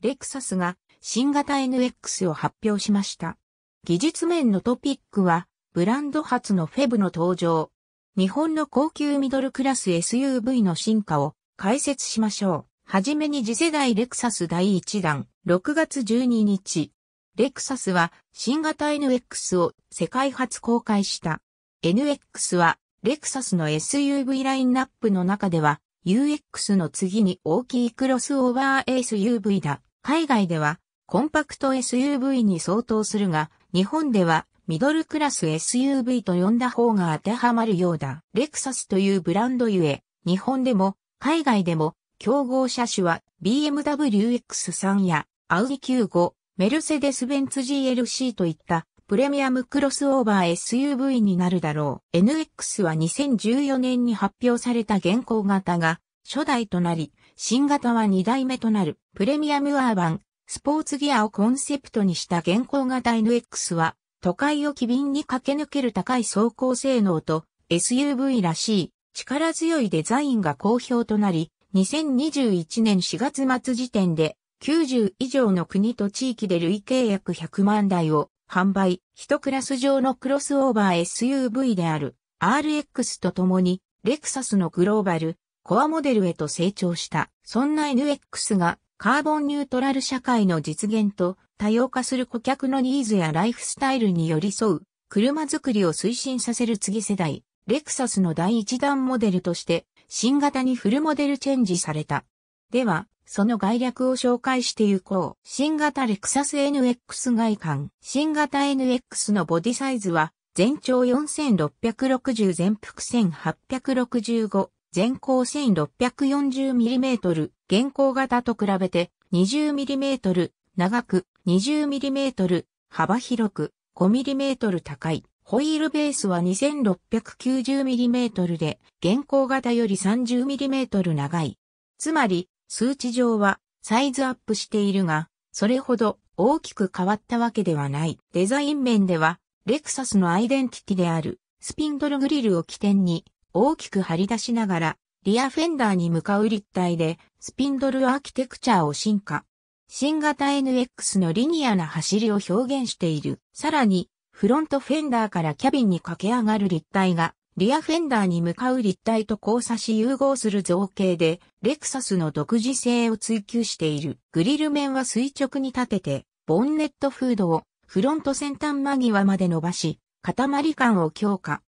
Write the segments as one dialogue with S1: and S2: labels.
S1: レクサスが新型 NX を発表しました。技術面のトピックは、ブランド初のフェブの登場。日本の高級ミドルクラス SUV の進化を解説しましょう。はじめに次世代レクサス第1弾、6月12日。レクサスは新型 NX を世界初公開した。NX はレクサスの SUV ラインナップの中では UX の次に大きいクロスオーバー SUV だ。海外ではコンパクト SUV に相当するが、日本ではミドルクラス SUV と呼んだ方が当てはまるようだ。レクサスというブランドゆえ、日本でも海外でも競合車種は BMW X3 やアウディ Q5、メルセデスベンツ GLC といったプレミアムクロスオーバー SUV になるだろう。NX は2014年に発表された現行型が初代となり、新型は2代目となるプレミアムアーバン、スポーツギアをコンセプトにした現行型 NX は、都会を機敏に駆け抜ける高い走行性能と SUV らしい力強いデザインが好評となり、2021年4月末時点で90以上の国と地域で累計約100万台を販売、一クラス上のクロスオーバー SUV である RX とともに、レクサスのグローバルコアモデルへと成長した。そんな NX がカーボンニュートラル社会の実現と多様化する顧客のニーズやライフスタイルに寄り添う車作りを推進させる次世代、レクサスの第一弾モデルとして新型にフルモデルチェンジされた。では、その概略を紹介していこう。新型レクサス NX 外観。新型 NX のボディサイズは、全長4660全幅1865全高 1640mm、現行型と比べて 20mm 長く 20mm 幅広く 5mm 高い。ホイールベースは 2690mm で、現行型より 30mm 長い。つまり、数値上はサイズアップしているが、それほど大きく変わったわけではない。デザイン面では、レクサスのアイデンティティであるスピンドルグリルを起点に、大きく張り出しながら、リアフェンダーに向かう立体で、スピンドルアーキテクチャーを進化。新型 NX のリニアな走りを表現している。さらに、フロントフェンダーからキャビンに駆け上がる立体が、リアフェンダーに向かう立体と交差し融合する造形で、レクサスの独自性を追求している。グリル面は垂直に立てて、ボンネットフードをフロント先端間際まで伸ばし、塊感を強化。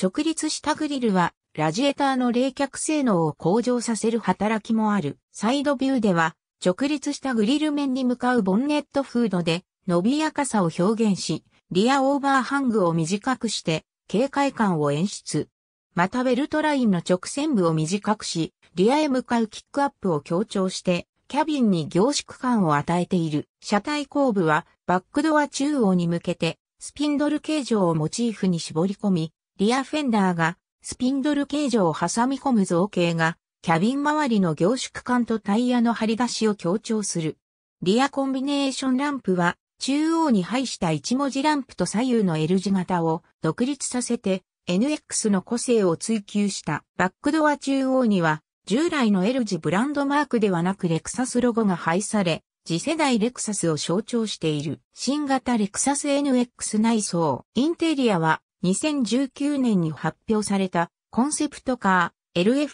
S1: 直立したグリルはラジエーターの冷却性能を向上させる働きもある。サイドビューでは、直立したグリル面に向かうボンネットフードで、伸びやかさを表現し、リアオーバーハングを短くして、警戒感を演出。またベルトラインの直線部を短くし、リアへ向かうキックアップを強調して、キャビンに凝縮感を与えている。車体後部は、バックドア中央に向けて、スピンドル形状をモチーフに絞り込み、リアフェンダーがスピンドル形状を挟み込む造形がキャビン周りの凝縮感とタイヤの張り出しを強調する。リアコンビネーションランプは中央に配した一文字ランプと左右の L 字型を独立させて NX の個性を追求したバックドア中央には従来の L 字ブランドマークではなくレクサスロゴが配され、次世代レクサスを象徴している新型レクサス NX 内装。インテリアは2019年に発表されたコンセプトカー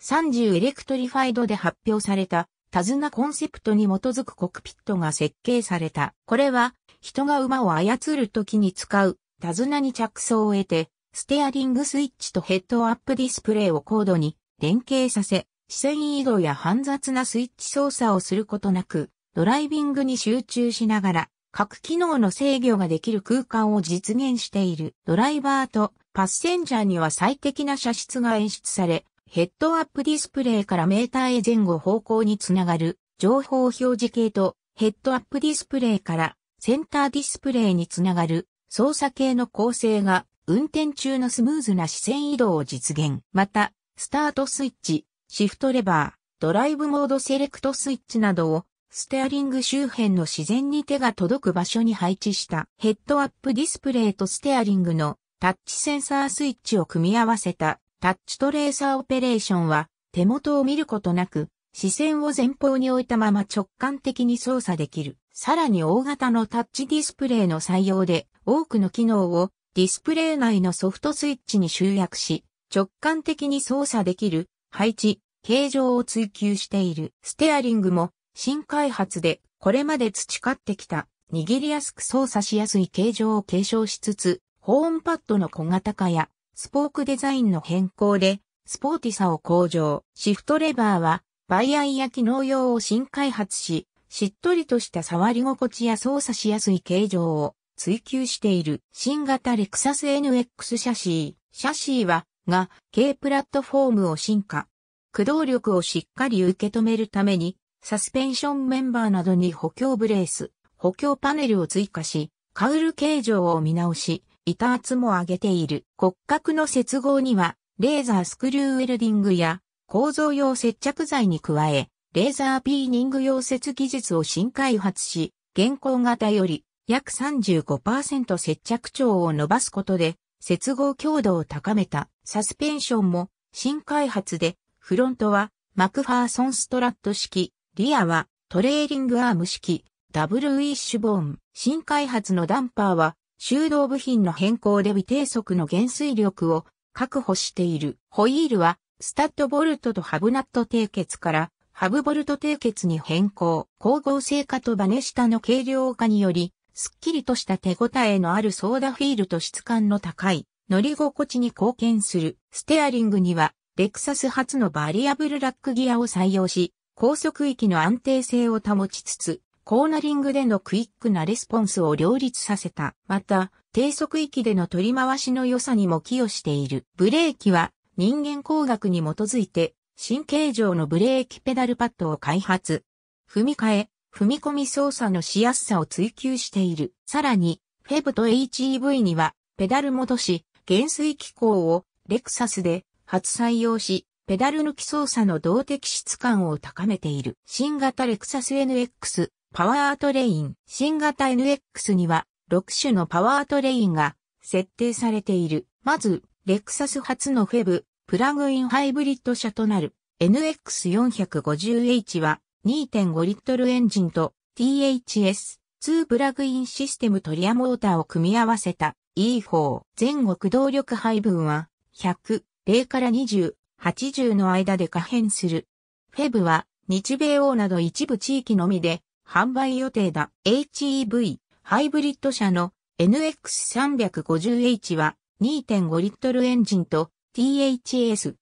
S1: LF30 エレクトリファイドで発表されたタズナコンセプトに基づくコクピットが設計された。これは人が馬を操るときに使うタズナに着想を得てステアリングスイッチとヘッドアップディスプレイを高度に連携させ視線移動や煩雑なスイッチ操作をすることなくドライビングに集中しながら各機能の制御ができる空間を実現している。ドライバーとパッセンジャーには最適な射出が演出され、ヘッドアップディスプレイからメーターへ前後方向につながる情報表示系とヘッドアップディスプレイからセンターディスプレイにつながる操作系の構成が運転中のスムーズな視線移動を実現。また、スタートスイッチ、シフトレバー、ドライブモードセレクトスイッチなどをステアリング周辺の自然に手が届く場所に配置したヘッドアップディスプレイとステアリングのタッチセンサースイッチを組み合わせたタッチトレーサーオペレーションは手元を見ることなく視線を前方に置いたまま直感的に操作できる。さらに大型のタッチディスプレイの採用で多くの機能をディスプレイ内のソフトスイッチに集約し直感的に操作できる配置、形状を追求している。ステアリングも新開発でこれまで培ってきた握りやすく操作しやすい形状を継承しつつ、ホーンパッドの小型化やスポークデザインの変更でスポーティさを向上。シフトレバーはバイアイや機能用を新開発し、しっとりとした触り心地や操作しやすい形状を追求している新型レクサス NX シャシー。シャシーは、が、軽プラットフォームを進化。駆動力をしっかり受け止めるために、サスペンションメンバーなどに補強ブレース、補強パネルを追加し、カウル形状を見直し、板厚も上げている。骨格の接合には、レーザースクリューウェルディングや、構造用接着剤に加え、レーザーピーニング溶接技術を新開発し、現行型より約35%接着長を伸ばすことで、接合強度を高めたサスペンションも新開発で、フロントはマクファーソンストラット式リアはトレーリングアーム式、ダブルウィッシュボーン。新開発のダンパーは、修道部品の変更で微低速の減衰力を確保している。ホイールは、スタッドボルトとハブナット締結から、ハブボルト締結に変更。光合成化とバネ下の軽量化により、すっきりとした手応えのあるソーダフィールと質感の高い乗り心地に貢献する。ステアリングには、レクサス初のバリアブルラックギアを採用し、高速域の安定性を保ちつつ、コーナリングでのクイックなレスポンスを両立させた。また、低速域での取り回しの良さにも寄与している。ブレーキは人間工学に基づいて、神経上のブレーキペダルパッドを開発。踏み替え、踏み込み操作のしやすさを追求している。さらに、フェブと HEV には、ペダル戻し、減衰機構をレクサスで初採用し、ペダル抜き操作の動的質感を高めている。新型レクサス NX パワートレイン。新型 NX には6種のパワートレインが設定されている。まず、レクサス初のフェブ、プラグインハイブリッド車となる NX450H は2.5リットルエンジンと THS2 プラグインシステムトリアモーターを組み合わせた E4 全国動力配分は100、0から20、80の間で可変する。フェブは日米欧など一部地域のみで販売予定だ。HEV ハイブリッド車の NX350H は2.5リットルエンジンと THS2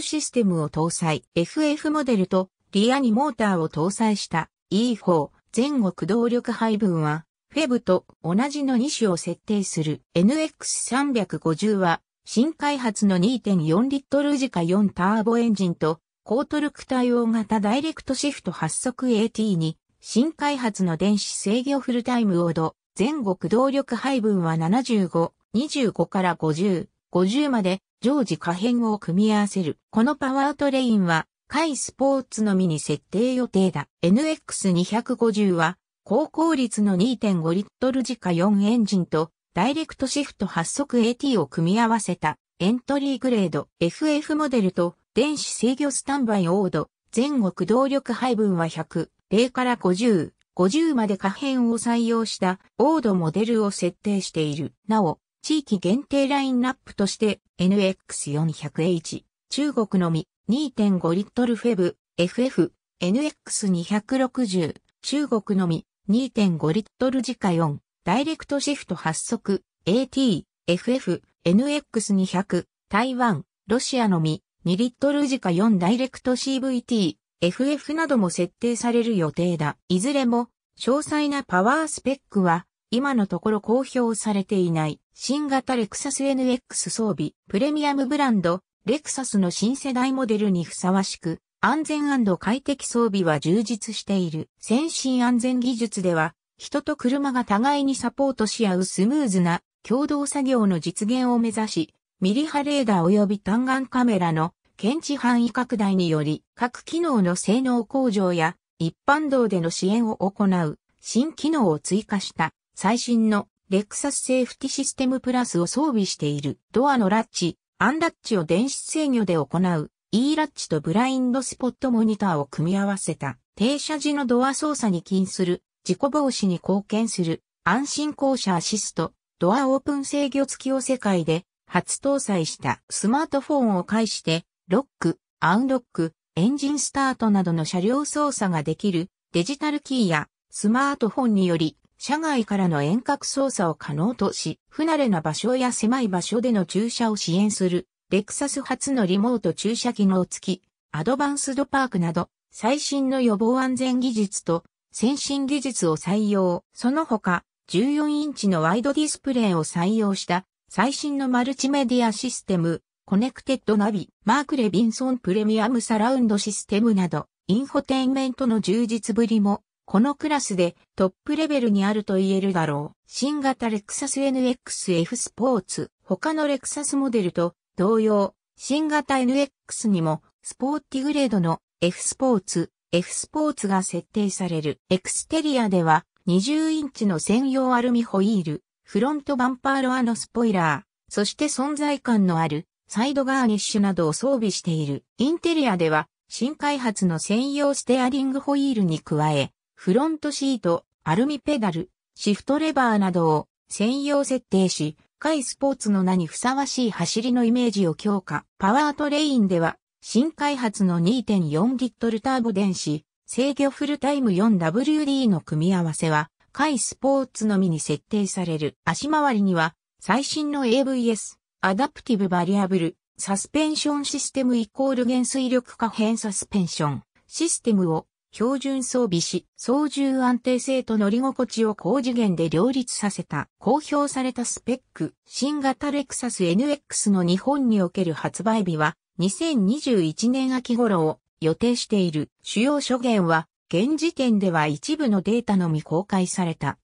S1: システムを搭載。FF モデルとリアにモーターを搭載した E4 前後駆動力配分はフェブと同じの2種を設定する NX350 は新開発の2.4リットル時価4ターボエンジンと、高トルク対応型ダイレクトシフト発足 AT に、新開発の電子制御フルタイムオード、全国動力配分は75、25から50、50まで常時可変を組み合わせる。このパワートレインは、海スポーツのみに設定予定だ。NX250 は、高効率の2.5リットル時価4エンジンと、ダイレクトシフト発足 AT を組み合わせたエントリーグレード FF モデルと電子制御スタンバイオード全国動力配分は100、0から50、50まで可変を採用したオードモデルを設定している。なお、地域限定ラインナップとして NX400H、中国のみ2.5リットルフェブ、FF、NX260、中国のみ2.5リットル自家4、ダイレクトシフト発足、AT、FF、NX200、台湾、ロシアのみ、2リットル時価4ダイレクト CVT、FF なども設定される予定だ。いずれも、詳細なパワースペックは、今のところ公表されていない。新型レクサス NX 装備、プレミアムブランド、レクサスの新世代モデルにふさわしく、安全快適装備は充実している。先進安全技術では、人と車が互いにサポートし合うスムーズな共同作業の実現を目指し、ミリ波レーダー及び単眼カメラの検知範囲拡大により各機能の性能向上や一般道での支援を行う新機能を追加した最新のレクサスセーフティシステムプラスを装備しているドアのラッチ、アンラッチを電子制御で行う E ラッチとブラインドスポットモニターを組み合わせた停車時のドア操作に起因する事故防止に貢献する安心降車アシスト、ドアオープン制御付きを世界で初搭載したスマートフォンを介して、ロック、アンロック、エンジンスタートなどの車両操作ができるデジタルキーやスマートフォンにより車外からの遠隔操作を可能とし、不慣れな場所や狭い場所での駐車を支援するレクサス初のリモート駐車機能付き、アドバンスドパークなど最新の予防安全技術と先進技術を採用、その他、14インチのワイドディスプレイを採用した最新のマルチメディアシステム、コネクテッドナビ、マーク・レビンソンプレミアムサラウンドシステムなど、インフォテインメントの充実ぶりも、このクラスでトップレベルにあると言えるだろう。新型レクサス NXF スポーツ、他のレクサスモデルと同様、新型 NX にもスポーティグレードの F スポーツ、F スポーツが設定される。エクステリアでは20インチの専用アルミホイール、フロントバンパーロアのスポイラー、そして存在感のあるサイドガーニッシュなどを装備している。インテリアでは新開発の専用ステアリングホイールに加え、フロントシート、アルミペダル、シフトレバーなどを専用設定し、海スポーツの名にふさわしい走りのイメージを強化。パワートレインでは新開発の2 4ルターボ電子、制御フルタイム 4WD の組み合わせは、海スポーツのみに設定される足回りには、最新の AVS、アダプティブバリアブル、サスペンションシステムイコール減衰力可変サスペンション、システムを標準装備し、操縦安定性と乗り心地を高次元で両立させた、公表されたスペック、新型レクサス NX の日本における発売日は、2021年秋頃を予定している主要諸言は、現時点では一部のデータのみ公開された。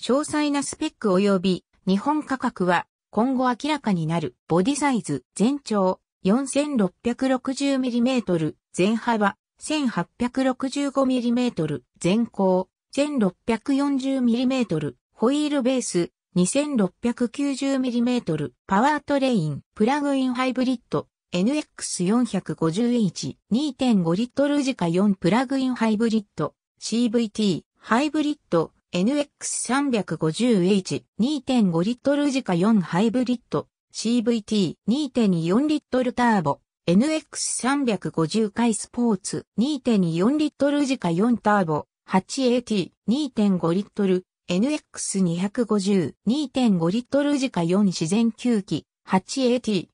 S1: 詳細なスペック及び日本価格は今後明らかになるボディサイズ全長 4660mm 全幅 1865mm 全高 1640mm ホイールベース 2690mm パワートレインプラグインハイブリッド NX450H 2.5リットル時価4プラグインハイブリッド CVT ハイブリッド NX350H 2.5リットル時価4ハイブリッド CVT 2.4リットルターボ NX350 回スポーツ2.4リットル時価4ターボ 8AT2.5 リットル NX250 2.5リットル時価4自然吸気 8AT